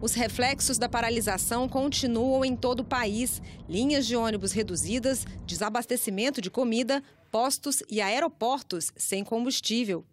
Os reflexos da paralisação continuam em todo o país. Linhas de ônibus reduzidas, desabastecimento de comida, postos e aeroportos sem combustível.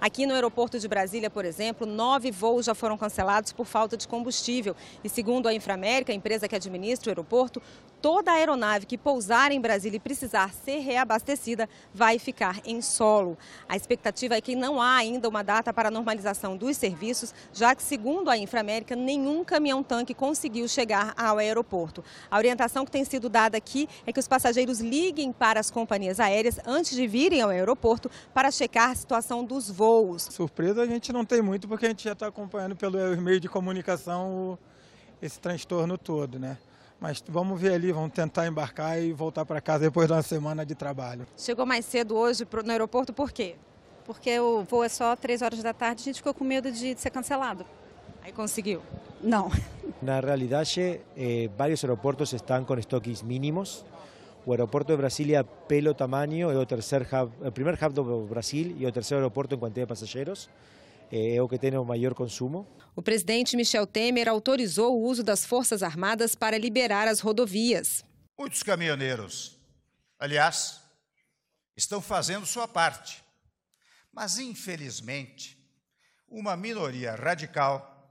Aqui no aeroporto de Brasília, por exemplo, nove voos já foram cancelados por falta de combustível. E segundo a Inframérica, a empresa que administra o aeroporto, toda aeronave que pousar em Brasília e precisar ser reabastecida vai ficar em solo. A expectativa é que não há ainda uma data para a normalização dos serviços, já que, segundo a Inframérica, nenhum caminhão-tanque conseguiu chegar ao aeroporto. A orientação que tem sido dada aqui é que os passageiros liguem para as companhias aéreas antes de virem ao aeroporto para checar a situação dos voos. Surpresa a gente não tem muito, porque a gente já está acompanhando pelos meios de comunicação esse transtorno todo, né? Mas vamos ver ali, vamos tentar embarcar e voltar para casa depois de uma semana de trabalho. Chegou mais cedo hoje no aeroporto, por quê? Porque o voo é só três horas da tarde, a gente ficou com medo de ser cancelado. Aí conseguiu? Não. Na realidade, eh, vários aeroportos estão com estoques mínimos. O aeroporto de Brasília pelo tamanho, é o, tercer hub, o primer hub do Brasil e o terceiro aeroporto em quantidade de passageiros é eh, o que tem o maior consumo. O presidente Michel Temer autorizou o uso das Forças Armadas para liberar as rodovias. Muitos caminhoneiros, aliás, estão fazendo sua parte. Mas, infelizmente, uma minoria radical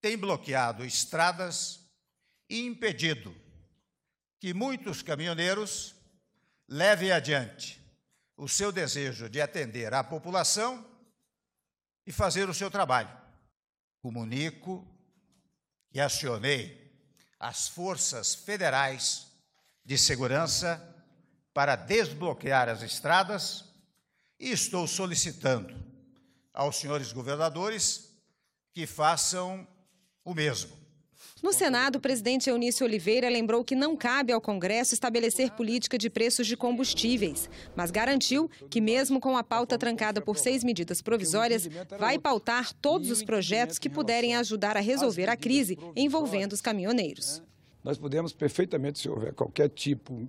tem bloqueado estradas e impedido que muitos caminhoneiros levem adiante o seu desejo de atender à população e fazer o seu trabalho. Comunico e acionei as forças federais de segurança para desbloquear as estradas e estou solicitando aos senhores governadores que façam o mesmo. No Senado, o presidente Eunício Oliveira lembrou que não cabe ao Congresso estabelecer política de preços de combustíveis, mas garantiu que, mesmo com a pauta trancada por seis medidas provisórias, vai pautar todos os projetos que puderem ajudar a resolver a crise envolvendo os caminhoneiros. Nós podemos perfeitamente, se houver qualquer tipo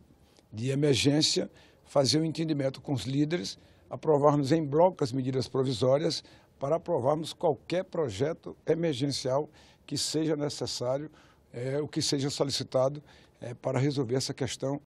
de emergência, fazer um entendimento com os líderes, aprovarmos em bloco as medidas provisórias para aprovarmos qualquer projeto emergencial que seja necessário é, o que seja solicitado é, para resolver essa questão